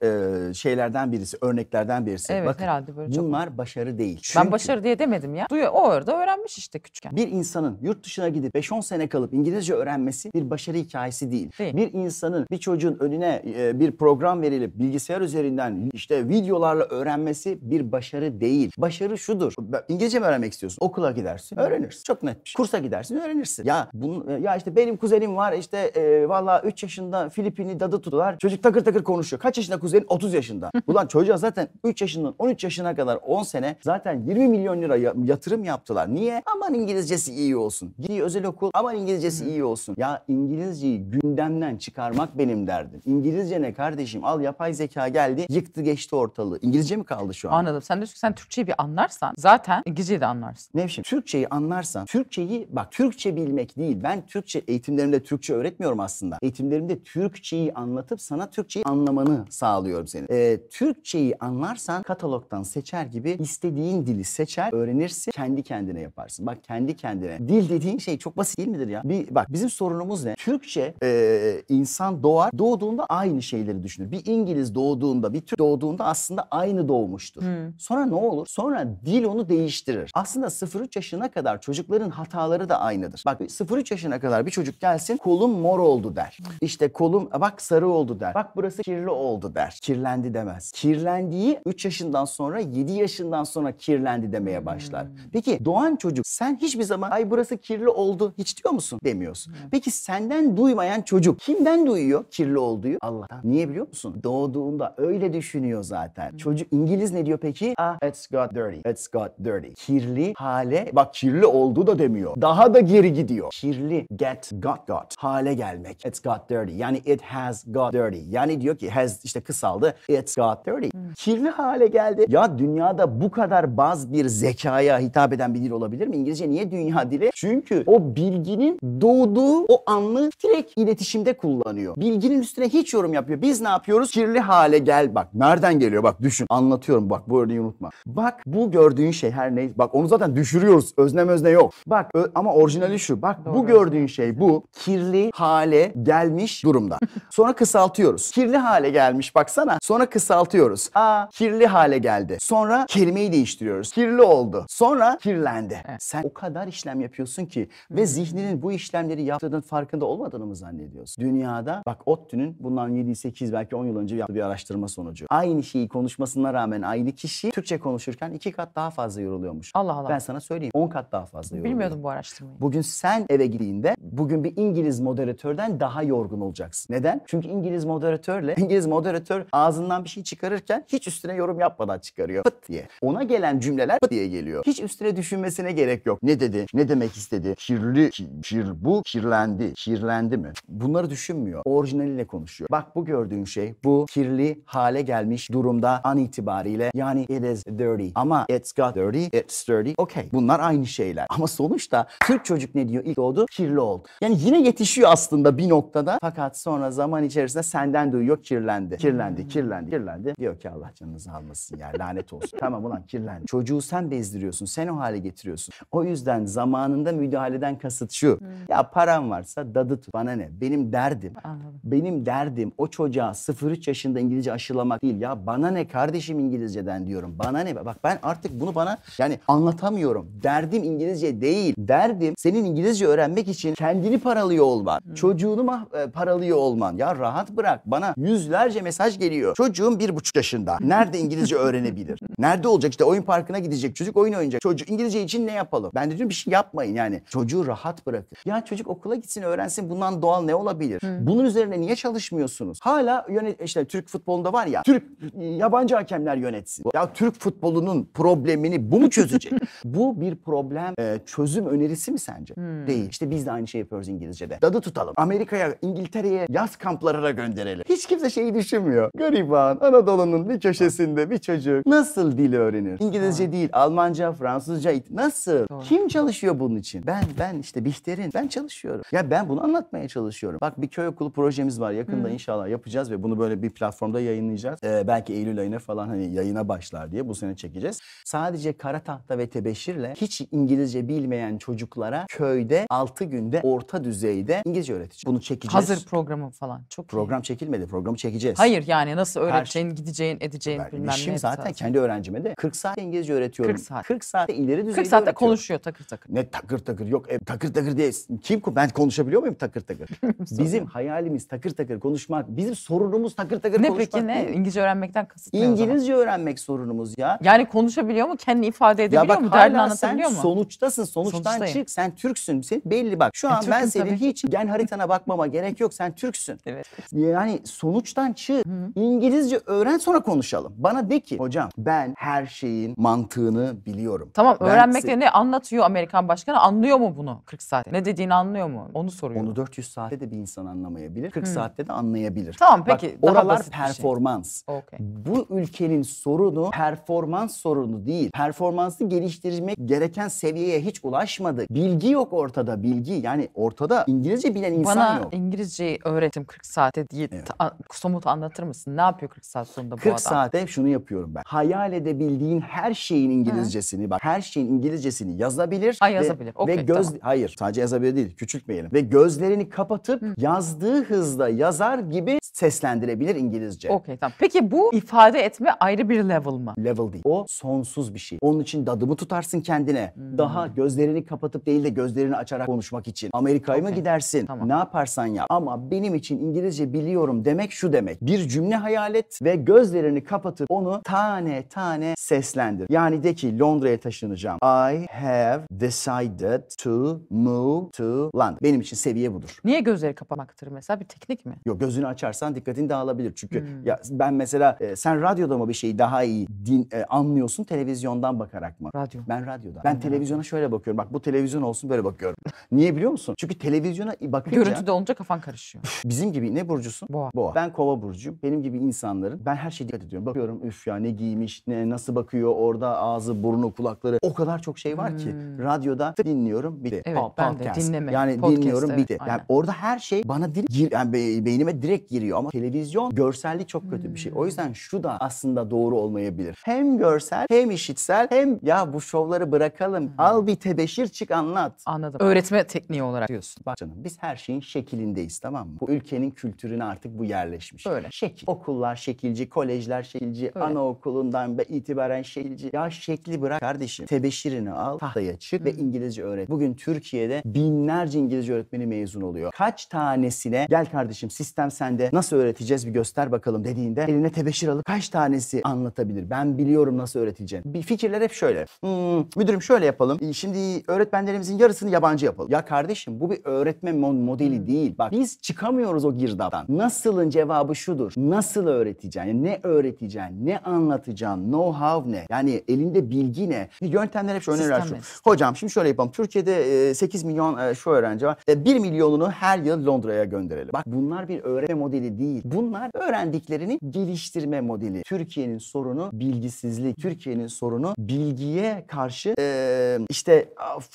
e, şeylerden birisi, örneklerden birisi. Evet Bakın, herhalde böyle çok. Bunlar başarı değil. Çünkü Ben başarı diye demedim ya. Duyuyor. O orada öğrenmiş işte küçükken. bir insanın yurt dışına gidip 5-10 sene kalıp İngilizce öğrenmesi bir başarı hikayesi değil. Değil. Bir insanın bir çocuğun önüne e, bir program verilip bilgisayar üzerinden işte videolarla öğrenmesi bir başarı değil. Başarı şudur. İngilizce mi öğrenmek istiyorsun? Okula gidersin, öğren öğrenirsin. Çok net şey. Kursa gidersin öğrenirsin. Ya bunun, e, ya işte benim kuzenim var işte e, valla 3 yaşında Filipinli dadı tutular. Çocuk takır takır konuşuyor. Kaç yaşında kuzenin? 30 yaşında. Ulan çocuğa zaten 3 yaşından 13 yaşına kadar 10 sene zaten 20 milyon lira yatırım yaptılar. Niye? Aman İngilizcesi iyi olsun. Gidiyor özel okul aman İngilizcesi iyi olsun. Ya İngilizceyi gündemden çıkarmak benim derdim. İngilizce ne kardeşim? Al yapay zeka geldi yıktı geçti ortalığı. İngilizce mi kaldı şu an? Anladım. Sen de sen Türkçeyi bir anlarsan zaten İngilizceyi de anlarsın. Ne biçim? Türkçeyi anlar anlarsan Türkçeyi bak Türkçe bilmek değil. Ben Türkçe eğitimlerimde Türkçe öğretmiyorum aslında. Eğitimlerimde Türkçeyi anlatıp sana Türkçeyi anlamanı sağlıyorum senin. Ee, Türkçeyi anlarsan katalogdan seçer gibi istediğin dili seçer, öğrenirsin, kendi kendine yaparsın. Bak kendi kendine. Dil dediğin şey çok basit değil midir ya? Bir, bak bizim sorunumuz ne? Türkçe e, insan doğar, doğduğunda aynı şeyleri düşünür. Bir İngiliz doğduğunda, bir Türk doğduğunda aslında aynı doğmuştur. Hmm. Sonra ne olur? Sonra dil onu değiştirir. Aslında 0-3 yaşına kadar kadar çocukların hataları da aynıdır. Bak 0-3 yaşına kadar bir çocuk gelsin kolum mor oldu der. İşte kolum e bak sarı oldu der. Bak burası kirli oldu der. Kirlendi demez. Kirlendiği 3 yaşından sonra 7 yaşından sonra kirlendi demeye başlar. Hmm. Peki doğan çocuk sen hiçbir zaman ay burası kirli oldu hiç diyor musun? Demiyorsun. Hmm. Peki senden duymayan çocuk kimden duyuyor kirli olduğu? Allah'tan. Niye biliyor musun? Doğduğunda öyle düşünüyor zaten. Hmm. Çocuk İngiliz ne diyor peki? Ah it's got dirty. It's got dirty. Kirli hale bak kirli öyle oldu da demiyor. Daha da geri gidiyor. Kirli get got got hale gelmek. It's got dirty. Yani it has got dirty. Yani diyor ki has işte kısaldı. It's got dirty. Hmm. Kirli hale geldi. Ya dünyada bu kadar baz bir zekaya hitap eden bir dil olabilir mi? İngilizce niye dünya dili? Çünkü o bilginin doğduğu o anlı direkt iletişimde kullanıyor. Bilginin üstüne hiç yorum yapıyor Biz ne yapıyoruz? Kirli hale gel bak. Nereden geliyor bak düşün. Anlatıyorum bak bu örneği unutma. Bak bu gördüğün şey her neyse. Bak onu zaten düşürüyoruz. Öznem özne yok. Bak ama orijinali şu. Bak Doğru. bu gördüğün şey bu. Kirli hale gelmiş durumda. Sonra kısaltıyoruz. Kirli hale gelmiş baksana. Sonra kısaltıyoruz. Aa kirli hale geldi. Sonra kelimeyi değiştiriyoruz. Kirli oldu. Sonra kirlendi. Evet. Sen o kadar işlem yapıyorsun ki ve hmm. zihninin bu işlemleri yaptığının farkında olmadığını mı zannediyorsun? Dünyada bak ottünün bundan 7-8 belki 10 yıl önce yaptığı bir araştırma sonucu. Aynı şeyi konuşmasına rağmen aynı kişi Türkçe konuşurken iki kat daha fazla yoruluyormuş. Allah Allah. Ben sana söyleyeyim 10 kat daha daha fazla yoruluyor. Bilmiyordum bu araştırmayı. Bugün sen eve gittiğinde bugün bir İngiliz moderatörden daha yorgun olacaksın. Neden? Çünkü İngiliz moderatörle İngiliz moderatör ağzından bir şey çıkarırken hiç üstüne yorum yapmadan çıkarıyor. Pıt diye. Ona gelen cümleler pıt diye geliyor. Hiç üstüne düşünmesine gerek yok. Ne dedi? Ne demek istedi? Kirli, ki, kir bu kirlendi. Kirlendi mi? Bunları düşünmüyor. Orijinaliyle konuşuyor. Bak bu gördüğün şey bu kirli hale gelmiş durumda an itibariyle yani it is dirty ama it's got dirty, it's dirty. Okay. Bunlar aynı şey şeyler. Ama sonuçta Türk çocuk ne diyor? ilk doğdu kirli oldu. Yani yine yetişiyor aslında bir noktada. Fakat sonra zaman içerisinde senden duyuyor kirlendi. Kirlendi, kirlendi, kirlendi. Diyor ki Allah canınızı almasın ya lanet olsun. tamam ulan kirlendi. Çocuğu sen bezdiriyorsun. Sen o hale getiriyorsun. O yüzden zamanında müdahaleden kasıt şu. ya param varsa dadı tut. Bana ne? Benim derdim. Anladım. Benim derdim o çocuğa 0-3 yaşında İngilizce aşılamak değil. Ya bana ne kardeşim İngilizceden diyorum. Bana ne? Bak ben artık bunu bana yani anlatamıyorum. Derdim İngilizce değil. Derdim senin İngilizce öğrenmek için kendini paralıyor olman. Hı. Çocuğunu mah- e, paralıyor olman. Ya rahat bırak. Bana yüzlerce mesaj geliyor. Çocuğum bir buçuk yaşında. Nerede İngilizce öğrenebilir? Nerede olacak? İşte oyun parkına gidecek. Çocuk oyun oynayacak. Çocuk İngilizce için ne yapalım? Ben de diyorum bir şey yapmayın yani. Çocuğu rahat bırakın. Ya çocuk okula gitsin öğrensin. Bundan doğal ne olabilir? Hı. Bunun üzerine üzerine niye çalışmıyorsunuz? Hala yönet işte Türk futbolunda var ya Türk yabancı hakemler yönetsin. Ya Türk futbolunun problemini bu mu çözecek? bu bir problem e, çözüm önerisi mi sence? Hmm. Değil. İşte biz de aynı şey yapıyoruz İngilizce'de. Dadı tutalım. Amerika'ya, İngiltere'ye yaz kamplarına gönderelim. Hiç kimse şeyi düşünmüyor. Gariban Anadolu'nun bir köşesinde bir çocuk nasıl dili öğrenir? İngilizce ha. değil, Almanca, Fransızca nasıl? Doğru. Kim çalışıyor bunun için? Ben ben işte Bihter'in ben çalışıyorum. Ya ben bunu anlatmaya çalışıyorum. Bak bir köy okulu projem projemiz var. Yakında hmm. inşallah yapacağız ve bunu böyle bir platformda yayınlayacağız. Ee, belki Eylül ayına falan hani yayına başlar diye bu sene çekeceğiz. Sadece kara tahta ve tebeşirle hiç İngilizce bilmeyen çocuklara köyde 6 günde orta düzeyde İngilizce öğreteceğiz. Bunu çekeceğiz. Hazır programı falan. Çok Program iyi. çekilmedi. Programı çekeceğiz. Hayır yani nasıl öğreteceğin, Karşı... gideceğin, edeceğin ben bilmem ne. zaten zaten kendi öğrencime de 40 saat İngilizce öğretiyorum. 40 saat. 40 saat ileri düzeyde 40 saatte konuşuyor takır takır. Ne takır takır yok e, takır takır diye kim ben konuşabiliyor muyum takır takır? Bizim hayalimiz takır takır konuşmak. Bizim sorunumuz takır takır ne konuşmak. Ne peki ne? Değil. İngilizce öğrenmekten kasıt ne İngilizce öğrenmek sorunumuz ya. Yani konuşabiliyor mu? Kendini ifade edebiliyor ya bak, mu? Derdini anlatabiliyor mu? sonuçtasın. Sonuçtan Sonuçtayım. çık. Sen Türksün. Sen belli bak. Şu e, an e, ben senin tabii. hiç gen haritana bakmama gerek yok. Sen Türksün. Evet. Yani sonuçtan çık. hı İngilizce öğren sonra konuşalım. Bana de ki hocam ben her şeyin mantığını biliyorum. Tamam ben öğrenmekte se- ne anlatıyor Amerikan başkanı? Anlıyor mu bunu 40 saat? Ne dediğini anlıyor mu? Onu soruyor. Onu 400 saatte de bir insan anlamayabilir. 40 40 saatte de anlayabilir. Tamam peki. Bak, oralar şey. performans. Şey. Okay. Bu ülkenin sorunu performans sorunu değil. Performansı geliştirmek gereken seviyeye hiç ulaşmadı. Bilgi yok ortada bilgi. Yani ortada İngilizce bilen insan Bana yok. Bana İngilizceyi öğretim 40 saate diye. Evet. Somut anlatır mısın? Ne yapıyor 40 saat sonunda bu 40 adam? 40 saate şunu yapıyorum ben. Hayal edebildiğin her şeyin İngilizcesini bak her şeyin İngilizcesini yazabilir. Ha yazabilir. Ve, okay, ve göz tamam. hayır sadece yazabilir değil küçültmeyelim. Ve gözlerini kapatıp Hı. yazdığı hız hızla yazar gibi seslendirebilir İngilizce. Okey tamam. Peki bu ifade etme ayrı bir level mı? Level değil. O sonsuz bir şey. Onun için dadımı tutarsın kendine. Hmm. Daha gözlerini kapatıp değil de gözlerini açarak konuşmak için. Amerika'ya okay. mı gidersin? Tamam. Ne yaparsan yap. Ama benim için İngilizce biliyorum demek şu demek. Bir cümle hayal et ve gözlerini kapatıp onu tane tane seslendir. Yani de ki Londra'ya taşınacağım. I have decided to move to London. Benim için seviye budur. Niye gözleri kapamaktır mesela? Bir tek değişiklik mi? Yok gözünü açarsan dikkatin dağılabilir. Çünkü hmm. ya ben mesela e, sen radyoda mı bir şeyi daha iyi din, e, anlıyorsun televizyondan bakarak mı? Radyo. Ben radyoda. Ben hmm. televizyona şöyle bakıyorum. Bak bu televizyon olsun böyle bakıyorum. Niye biliyor musun? Çünkü televizyona bakınca... Görüntüde olunca kafan karışıyor. Bizim gibi ne burcusun? Boğa. Boğa. Ben kova burcuyum. Benim gibi insanların ben her şeye dikkat ediyorum. Bakıyorum üf ya ne giymiş, ne nasıl bakıyor orada ağzı, burnu, kulakları. O kadar çok şey var ki. Hmm. Radyoda dinliyorum bitti. Evet pa- ben podcast. de dinleme. Yani podcast, dinliyorum evet, de Yani orada her şey bana dil yani be- beynime direkt giriyor ama televizyon görselliği çok kötü bir şey. O yüzden hmm. şu da aslında doğru olmayabilir. Hem görsel hem işitsel hem ya bu şovları bırakalım hmm. al bir tebeşir çık anlat. Anladım. Öğretme tekniği olarak diyorsun. Bak canım biz her şeyin şeklindeyiz tamam mı? Bu ülkenin kültürüne artık bu yerleşmiş. Öyle. Şekil. Okullar şekilci, kolejler şekilci, Öyle. anaokulundan itibaren şekilci. Ya şekli bırak kardeşim. Tebeşirini al, tahtaya çık ve hmm. İngilizce öğret. Bugün Türkiye'de binlerce İngilizce öğretmeni mezun oluyor. Kaç tanesine gel kardeşim sistem sende nasıl öğreteceğiz bir göster bakalım dediğinde eline tebeşir alıp kaç tanesi anlatabilir? Ben biliyorum nasıl öğreteceğim. Bir fikirler hep şöyle. Hmm, müdürüm şöyle yapalım. Ee, şimdi öğretmenlerimizin yarısını yabancı yapalım. Ya kardeşim bu bir öğretme modeli hmm. değil. Bak biz çıkamıyoruz o girdaptan. Nasılın cevabı şudur. Nasıl öğreteceğin, yani ne öğreteceğin, ne anlatacaksın, know-how ne? Yani elinde bilgi ne? Yöntemler hep şöyle önerirler şu. Hocam şimdi şöyle yapalım. Türkiye'de 8 milyon şu öğrenci var. 1 e, milyonunu her yıl Londra'ya gönderelim. Bak bunlar bir öğrenme modeli değil. Bunlar öğrendiklerini geliştirme modeli. Türkiye'nin sorunu bilgisizlik. Türkiye'nin sorunu bilgiye karşı e, işte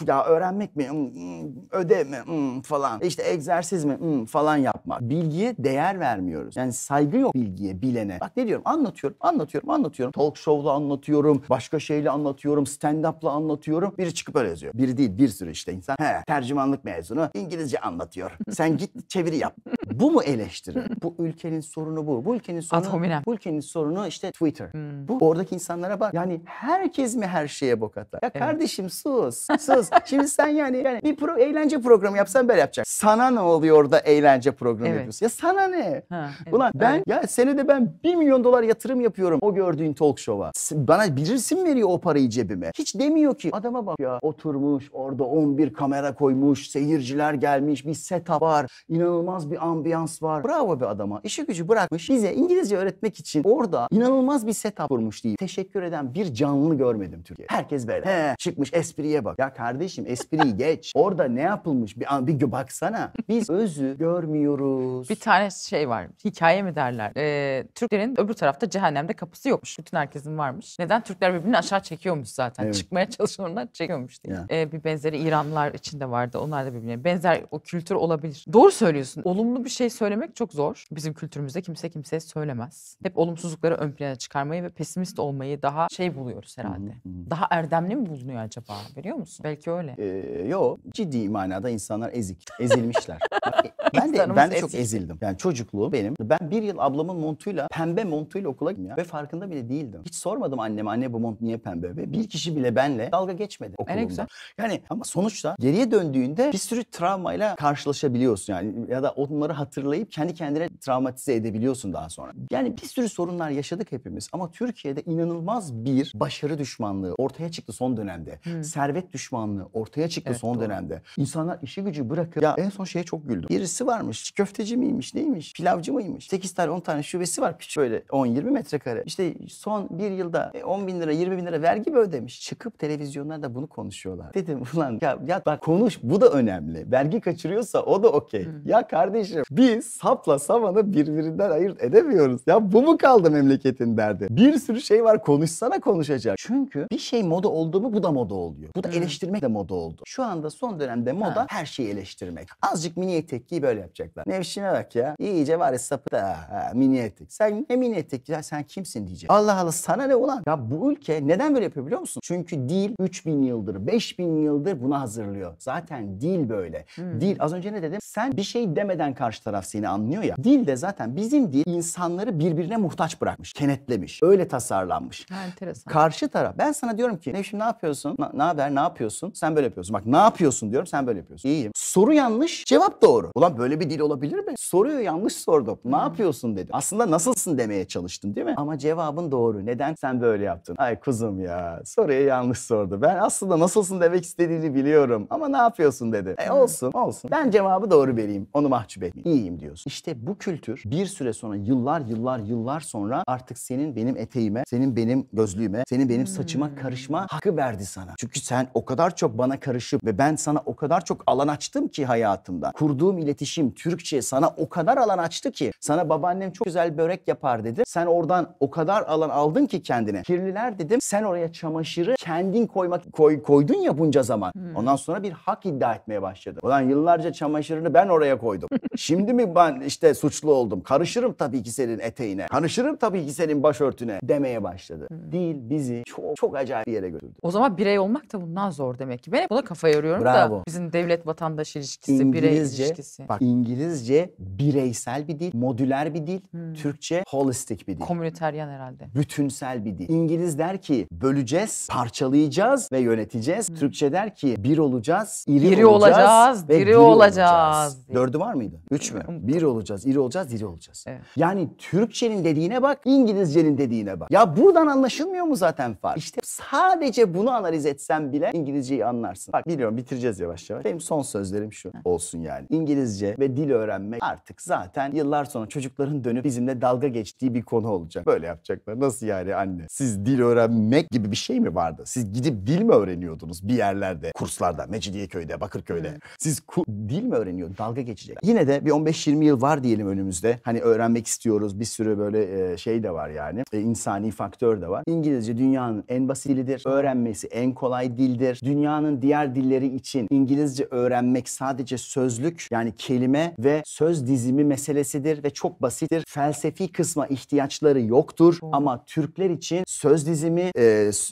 ya öğrenmek mi, hmm, hmm, ödev mi hmm, falan, işte egzersiz mi falan yapmak. Bilgiye değer vermiyoruz. Yani saygı yok bilgiye, bilene. Bak ne diyorum anlatıyorum, anlatıyorum, anlatıyorum. Talk show'la anlatıyorum, başka şeyle anlatıyorum, stand-up'la anlatıyorum. Biri çıkıp öyle yazıyor. Biri değil, bir sürü işte insan. He, tercümanlık mezunu, İngilizce anlatıyor. Sen git çeviri yap. Bu mu eleştiri? bu ülkenin sorunu bu. Bu ülkenin sorunu Atomine. bu ülkenin sorunu işte Twitter. Hmm. Bu oradaki insanlara bak. Yani herkes mi her şeye bok atar? Ya evet. kardeşim sus. Sus. Şimdi sen yani, yani bir pro, eğlence programı yapsan ben yapacak. Sana ne oluyor da eğlence programı evet. yapıyorsun? Ya sana ne? Ha, evet. Ulan ben evet. ya senede ben 1 milyon dolar yatırım yapıyorum o gördüğün talk show'a. Bana bilirsin veriyor o parayı cebime. Hiç demiyor ki adama bak ya oturmuş orada 11 kamera koymuş seyirciler gelmiş bir setup var İnanılmaz bir an ambiyans var. Bravo bir adama. İşi gücü bırakmış. Bize İngilizce öğretmek için orada inanılmaz bir setup kurmuş diye teşekkür eden bir canlı görmedim Türkiye. Herkes böyle. He, çıkmış espriye bak. Ya kardeşim espriyi geç. Orada ne yapılmış? Bir, bir baksana. Biz özü görmüyoruz. Bir tane şey var. Hikaye mi derler? Ee, Türklerin öbür tarafta cehennemde kapısı yokmuş. Bütün herkesin varmış. Neden? Türkler birbirini aşağı çekiyormuş zaten. Evet. Çıkmaya çalışanlar çekiyormuş diye. Ee, bir benzeri İranlılar içinde vardı. Onlar da birbirine benzer o kültür olabilir. Doğru söylüyorsun. Olumlu bir bir şey söylemek çok zor. Bizim kültürümüzde kimse kimseye söylemez. Hep olumsuzlukları ön plana çıkarmayı ve pesimist olmayı daha şey buluyoruz herhalde. Daha erdemli mi bulunuyor acaba biliyor musun? Belki öyle. Ee, yo ciddi manada insanlar ezik. Ezilmişler. ben de, ben de çok ezildim. Yani çocukluğu benim. Ben bir yıl ablamın montuyla pembe montuyla okula gittim ya. Ve farkında bile değildim. Hiç sormadım anneme anne bu mont niye pembe? Ve bir kişi bile benle dalga geçmedi okulumda. güzel. Yani ama sonuçta geriye döndüğünde bir sürü travmayla karşılaşabiliyorsun yani. Ya da onları konuları hatırlayıp kendi kendine travmatize edebiliyorsun daha sonra. Yani bir sürü sorunlar yaşadık hepimiz ama Türkiye'de inanılmaz bir başarı düşmanlığı ortaya çıktı son dönemde. Hmm. Servet düşmanlığı ortaya çıktı evet, son doğru. dönemde. İnsanlar işi gücü bırakıp ya en son şeye çok güldüm. Birisi varmış köfteci miymiş neymiş pilavcı mıymış. 8 tane 10 tane şubesi var piç böyle 10-20 metrekare. İşte son bir yılda 10 e, bin lira 20 bin lira vergi mi ödemiş? Çıkıp televizyonlarda bunu konuşuyorlar. Dedim ulan ya, ya bak konuş bu da önemli. Vergi kaçırıyorsa o da okey. Hmm. Ya kardeşim kardeşim. Biz sapla samanı birbirinden ayırt edemiyoruz. Ya bu mu kaldı memleketin derdi? Bir sürü şey var konuşsana konuşacak. Çünkü bir şey moda oldu mu bu da moda oluyor. Bu da eleştirmek de moda oldu. Şu anda son dönemde moda ha. her şeyi eleştirmek. Azıcık mini etek giy böyle yapacaklar. Nevşin'e bak ya. İyice var ya sapı da mini etek. Sen ne mini etek ya sen kimsin diyecek. Allah Allah sana ne ulan? Ya bu ülke neden böyle yapıyor biliyor musun? Çünkü dil 3000 yıldır 5000 yıldır buna hazırlıyor. Zaten dil böyle. Hmm. Dil az önce ne dedim? Sen bir şey demeden karşı karşı taraf seni anlıyor ya. Dil de zaten bizim dil insanları birbirine muhtaç bırakmış, kenetlemiş. Öyle tasarlanmış. Ha, enteresan. Karşı taraf. Ben sana diyorum ki Nevşin ne yapıyorsun? Ne haber? Ne yapıyorsun? Sen böyle yapıyorsun. Bak ne yapıyorsun diyorum sen böyle yapıyorsun. İyiyim. Soru yanlış, cevap doğru. Ulan böyle bir dil olabilir mi? Soruyu yanlış sordum. Ne hmm. yapıyorsun dedim. Aslında nasılsın demeye çalıştım değil mi? Ama cevabın doğru. Neden sen böyle yaptın? Ay kuzum ya. Soruyu yanlış sordu. Ben aslında nasılsın demek istediğini biliyorum. Ama ne yapıyorsun dedi. E olsun olsun. Ben cevabı doğru vereyim. Onu mahcup etmeyeyim iyiyim diyorsun. İşte bu kültür bir süre sonra yıllar yıllar yıllar sonra artık senin benim eteğime, senin benim gözlüğüme, senin benim hmm. saçıma karışma hakkı verdi sana. Çünkü sen o kadar çok bana karışıp ve ben sana o kadar çok alan açtım ki hayatımda. Kurduğum iletişim Türkçe sana o kadar alan açtı ki. Sana babaannem çok güzel börek yapar dedi. Sen oradan o kadar alan aldın ki kendine. Kirliler dedim. Sen oraya çamaşırı kendin koymak koy, koydun ya bunca zaman. Hmm. Ondan sonra bir hak iddia etmeye başladı. Ulan yıllarca çamaşırını ben oraya koydum. Şimdi mi ben işte suçlu oldum? Karışırım tabii ki senin eteğine. Karışırım tabii ki senin başörtüne demeye başladı. Hmm. Değil bizi çok çok acayip bir yere götürdü. O zaman birey olmak da bundan zor demek ki. Ben hep buna kafa yoruyorum Bravo. da bizim devlet vatandaş ilişkisi, İngilizce, birey ilişkisi. Bak İngilizce bireysel bir dil, modüler bir dil. Hmm. Türkçe holistik bir dil. Komüniteryen herhalde. Bütünsel bir dil. İngiliz der ki böleceğiz, parçalayacağız ve yöneteceğiz. Hmm. Türkçe der ki bir olacağız, iri, iri olacağız, olacağız diri, diri olacağız. olacağız. Dördü var mıydı? Üç güç mü? Bir olacağız, iri olacağız, diri olacağız. Evet. Yani Türkçenin dediğine bak, İngilizcenin dediğine bak. Ya buradan anlaşılmıyor mu zaten fark? İşte sadece bunu analiz etsen bile İngilizceyi anlarsın. Bak biliyorum bitireceğiz yavaş yavaş. Benim son sözlerim şu olsun yani. İngilizce ve dil öğrenmek artık zaten yıllar sonra çocukların dönüp bizimle dalga geçtiği bir konu olacak. Böyle yapacaklar. Nasıl yani anne? Siz dil öğrenmek gibi bir şey mi vardı? Siz gidip dil mi öğreniyordunuz bir yerlerde, kurslarda, Mecidiyeköy'de, Bakırköy'de? Siz dil mi öğreniyordunuz? Dalga geçecek. Yine de bir bir 15-20 yıl var diyelim önümüzde. Hani öğrenmek istiyoruz. Bir sürü böyle e, şey de var yani. E, insani faktör de var. İngilizce dünyanın en basit Öğrenmesi en kolay dildir. Dünyanın diğer dilleri için İngilizce öğrenmek sadece sözlük yani kelime ve söz dizimi meselesidir ve çok basittir. Felsefi kısma ihtiyaçları yoktur ama Türkler için söz dizimi, e,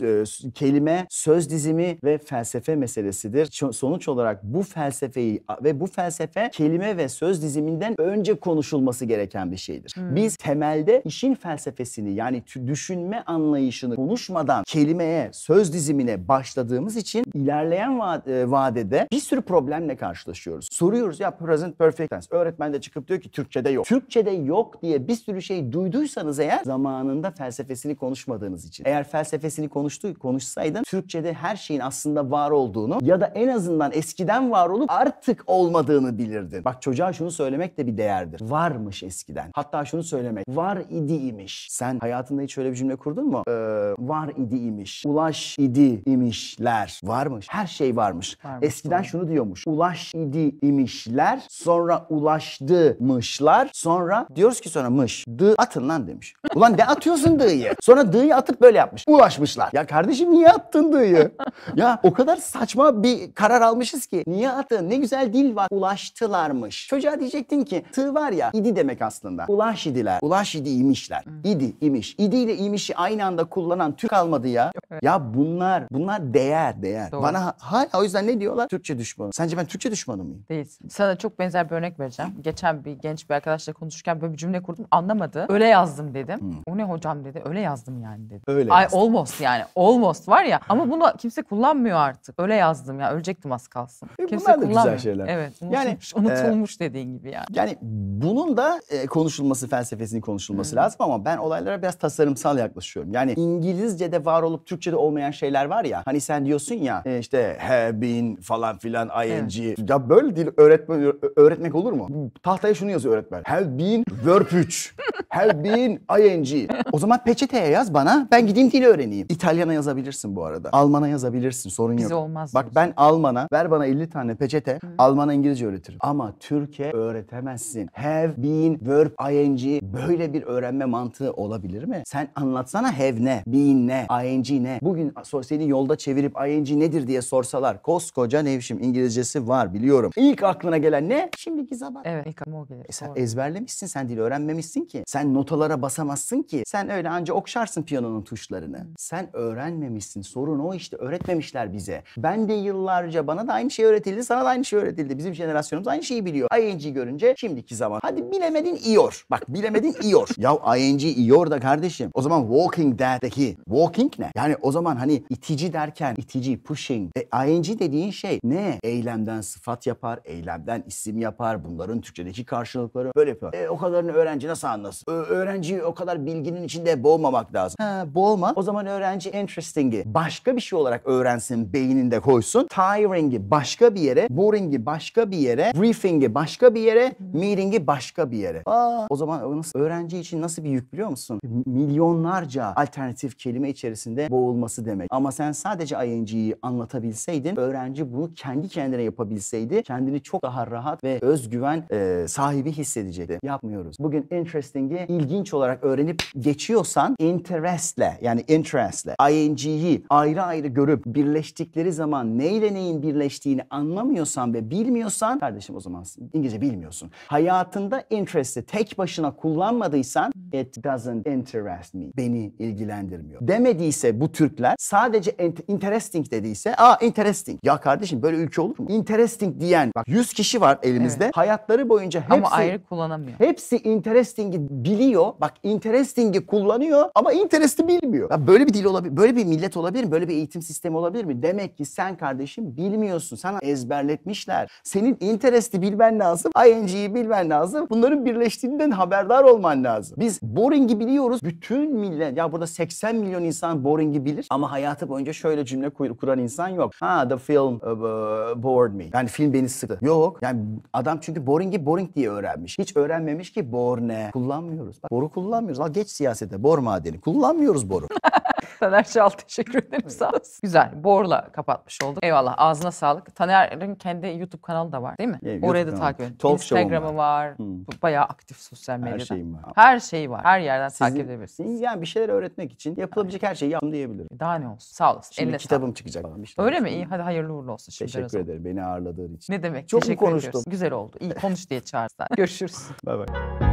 e, kelime, söz dizimi ve felsefe meselesidir. Sonuç olarak bu felsefeyi ve bu felsefe kelime ve söz dizimi diziminden önce konuşulması gereken bir şeydir. Hmm. Biz temelde işin felsefesini yani düşünme anlayışını konuşmadan kelimeye, söz dizimine başladığımız için ilerleyen e, vadede bir sürü problemle karşılaşıyoruz. Soruyoruz ya present perfect tense. Öğretmen de çıkıp diyor ki Türkçede yok. Türkçede yok diye bir sürü şey duyduysanız eğer zamanında felsefesini konuşmadığınız için. Eğer felsefesini konuştu, konuşsaydın Türkçede her şeyin aslında var olduğunu ya da en azından eskiden var olup artık olmadığını bilirdin. Bak çocuğa şunu şunu söylemek de bir değerdir. Varmış eskiden. Hatta şunu söylemek. Var idi imiş. Sen hayatında hiç öyle bir cümle kurdun mu? Ee, var idi imiş. Ulaş idi imişler. Varmış. Her şey varmış. varmış eskiden doğru. şunu diyormuş. Ulaş idi imişler. Sonra ulaştımışlar. Sonra diyoruz ki sonra mış. Dı atın lan demiş. Ulan ne atıyorsun dı'yı? Sonra dı'yı atıp böyle yapmış. Ulaşmışlar. Ya kardeşim niye attın dı'yı? ya o kadar saçma bir karar almışız ki. Niye atın? Ne güzel dil var. Ulaştılarmış. Çocuğa diyecektin ki tı var ya idi demek aslında. Ulaş idiler. Ulaş idi imişler. Hmm. İdi, imiş. İdi ile imişi aynı anda kullanan Türk almadı ya. Ya bunlar bunlar değer değer. Doğru. Bana hala o yüzden ne diyorlar? Türkçe düşmanı. Sence ben Türkçe düşmanı mıyım? Değilsin. Sana çok benzer bir örnek vereceğim. Geçen bir genç bir arkadaşla konuşurken böyle bir cümle kurdum. Anlamadı. Öyle yazdım dedim. Hmm. O ne hocam dedi. Öyle yazdım yani dedi. Öyle Ay almost yani. Almost var ya. Ama bunu kimse kullanmıyor artık. Öyle yazdım ya. Ölecektim az kalsın. E, kimse bunlar da güzel şeyler. Evet. Unutulmuş, yani, unutulmuş e, dediğin şey gibi yani. Yani bunun da e, konuşulması, felsefesinin konuşulması hmm. lazım ama ben olaylara biraz tasarımsal yaklaşıyorum. Yani İngilizce'de var olup Türkçe'de olmayan şeyler var ya. Hani sen diyorsun ya e, işte have been falan filan ing. Evet. Ya böyle dil öğretmen öğretmek olur mu? Tahtaya şunu yazıyor öğretmen. Have been verb 3. have been ing. O zaman peçeteye yaz bana. Ben gideyim dil öğreneyim. İtalyana yazabilirsin bu arada. Almana yazabilirsin. Sorun Bize yok. olmaz. Bak ben Almana ver bana 50 tane peçete. Hı. Almana İngilizce öğretirim. Ama Türkiye öğretemezsin. Have been verb ing böyle bir öğrenme mantığı olabilir mi? Sen anlatsana have ne, been ne, ing ne? Bugün seni yolda çevirip ing nedir diye sorsalar koskoca nevşim İngilizcesi var biliyorum. İlk aklına gelen ne? Şimdiki zaman. Evet ilk aklıma o gelir. E sen Doğru. ezberlemişsin sen dil öğrenmemişsin ki. Sen notalara basamazsın ki. Sen öyle anca okşarsın piyanonun tuşlarını. Hmm. Sen öğrenmemişsin. Sorun o işte öğretmemişler bize. Ben de yıllarca bana da aynı şey öğretildi sana da aynı şey öğretildi. Bizim jenerasyonumuz aynı şeyi biliyor. ing ING görünce şimdiki zaman. Hadi bilemedin ior, Bak bilemedin ior ya ING ior da kardeşim. O zaman walking dead'deki walking ne? Yani o zaman hani itici derken itici pushing. E, ING dediğin şey ne? Eylemden sıfat yapar, eylemden isim yapar. Bunların Türkçedeki karşılıkları böyle yapıyor. E, o kadarını öğrenci nasıl anlasın? Ö- öğrenciyi o kadar bilginin içinde boğmamak lazım. Ha, boğma. O zaman öğrenci interesting'i başka bir şey olarak öğrensin, beyninde koysun. Tiring'i başka bir yere, boring'i başka bir yere, briefing'i başka bir bir yere, meeting'i başka bir yere. Aa, o zaman öğrenci için nasıl bir yük biliyor musun? Milyonlarca alternatif kelime içerisinde boğulması demek. Ama sen sadece ING'yi anlatabilseydin, öğrenci bunu kendi kendine yapabilseydi, kendini çok daha rahat ve özgüven e, sahibi hissedecekti. Yapmıyoruz. Bugün interesting'i ilginç olarak öğrenip geçiyorsan interest'le yani interest'le ING'yi ayrı ayrı görüp birleştikleri zaman neyle neyin birleştiğini anlamıyorsan ve bilmiyorsan kardeşim o zaman İngilizce bir bilmiyorsun. Hayatında interest'i tek başına kullanmadıysan it doesn't interest me. Beni ilgilendirmiyor. Demediyse bu Türkler sadece interesting dediyse aa interesting. Ya kardeşim böyle ülke olur mu? Interesting diyen bak 100 kişi var elimizde. Evet. Hayatları boyunca hepsi ama ayrı kullanamıyor. Hepsi interesting'i biliyor. Bak interesting'i kullanıyor ama interest'i bilmiyor. Ya böyle bir dil olabilir. Böyle bir millet olabilir mi? Böyle bir eğitim sistemi olabilir mi? Demek ki sen kardeşim bilmiyorsun. Sana ezberletmişler. Senin interest'i bilmen lazım. ING'yi bilmen lazım. Bunların birleştiğinden haberdar olman lazım. Biz Boring'i biliyoruz. Bütün millet ya burada 80 milyon insan Boring'i bilir ama hayatı boyunca şöyle cümle kuran insan yok. Ha the film uh, uh, bored me. Yani film beni sıktı. Yok. Yani adam çünkü Boring'i Boring diye öğrenmiş. Hiç öğrenmemiş ki bor ne. Kullanmıyoruz. Bak, boru kullanmıyoruz. Al geç siyasete. Bor madeni. Kullanmıyoruz boru. Taner Çal teşekkür ederim sağ olasın. Güzel. Borla kapatmış olduk. Eyvallah ağzına sağlık. Taner'in kendi YouTube kanalı da var değil mi? Evet, Orayı da takip edin. Talk Instagram'ı var. var. Hmm. Bayağı aktif sosyal medyada. Her şeyim var. Her şeyi var. Her yerden Sizin, takip edebilirsiniz. Yani bir şeyler öğretmek için yapılabilecek her şeyi yaptım diyebilirim. E, daha ne olsun. Sağ olasın. Şimdi Eline kitabım sağlık. çıkacak. Falan. İşte Öyle mi? İyi hadi hayırlı uğurlu olsun. Şimdi teşekkür ederim beni ağırladığın için. Ne demek. Çok teşekkür mu konuştum? Ediyoruz. Güzel oldu. İyi konuş diye çağırdılar. Görüşürüz. Bay bay.